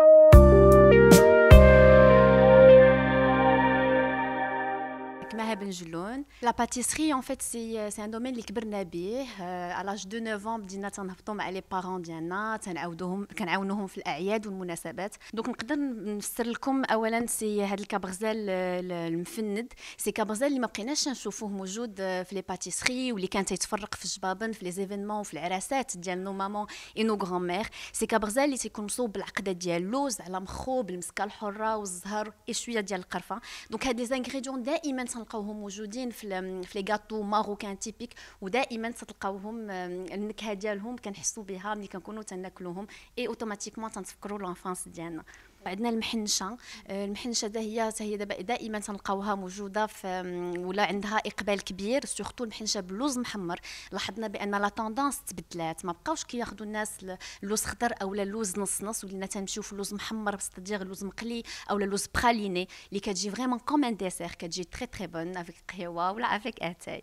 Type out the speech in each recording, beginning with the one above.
you كما هبن جلون لا باتيسري ان فيت سي سي ان دومين اللي كبرنا به على لاج دو نوفمبر بدينا تنهبطوا مع لي بارون ديالنا تنعاودوهم كنعاونوهم في الاعياد والمناسبات دونك نقدر نفسر لكم اولا سي هذا الكابغزال المفند سي كابغزال اللي ما بقيناش نشوفوه موجود في لي باتيسري واللي كان تيتفرق في الجبابن في لي زيفينمون وفي العراسات ديال نو مامون اي نو غران مير سي كابغزال اللي تيكون مصوب بالعقده ديال اللوز على مخو بالمسكه الحره والزهر وشويه ديال القرفه دونك هاد لي دائما تنلقاوهم موجودين في في لي غاتو ماروكان تيبيك ودائما تلقاوهم النكهه ديالهم كنحسوا بها ملي كنكونوا تناكلوهم اي اوتوماتيكمون تنتفكروا لانفانس ديالنا عندنا المحنشه آه، المحنشه ده هي هي دابا دائما تنلقاوها موجوده في ولا عندها اقبال كبير سورتو المحنشه باللوز محمر لاحظنا بان لا توندانس تبدلات ما بقاوش كياخذوا الناس اللوز خضر او اللوز نص نص ولينا تنمشيو في اللوز محمر ستادير اللوز مقلي او اللوز براليني اللي كتجي فريمون كوم ان ديسير كتجي تري تري بون افيك قهوه ولا افيك اتاي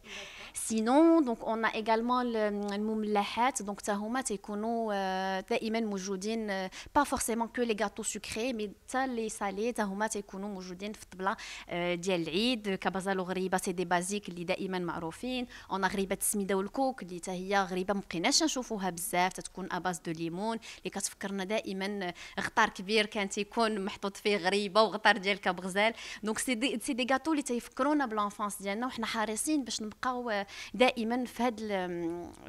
سينون دونك اون ايغالمون المملحات دونك تا هما تيكونوا آه، دائما موجودين با فورسيمون كو لي غاتو سكري حتى لي سالي حتى هما تيكونوا موجودين في الطبله آه، ديال العيد كبازا غريبه سي دي بازيك اللي دائما معروفين اون غريبه السميده والكوك اللي حتى هي غريبه مبقيناش نشوفوها بزاف تتكون اباز دو ليمون اللي كتفكرنا دائما آه، غطار كبير كان تيكون محطوط فيه غريبه وغطار ديال كبغزال دونك سي دي سي دي غاتو اللي تيفكرونا بلونفونس ديالنا وحنا حريصين باش نبقاو آه، دائما في هاد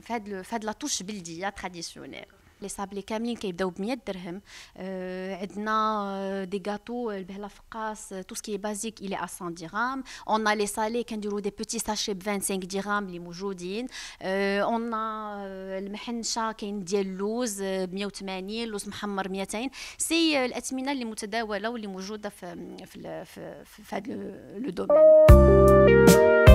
في هاد في هاد لا توش بلديه تراديسيونيل لي صابلي كاملين كيبداو ب 100 درهم آه، عندنا آه، دي غاتو البهله فقاس تو سكي بازيك الي 100 درهم اون لي سالي كنديرو دي بوتي ساشي ب 25 درهم اللي موجودين اون المحنشه كاين ديال اللوز ب 180 اللوز محمر 200 سي الاثمنه اللي متداوله واللي موجوده في في في, في, في هذا لو دومين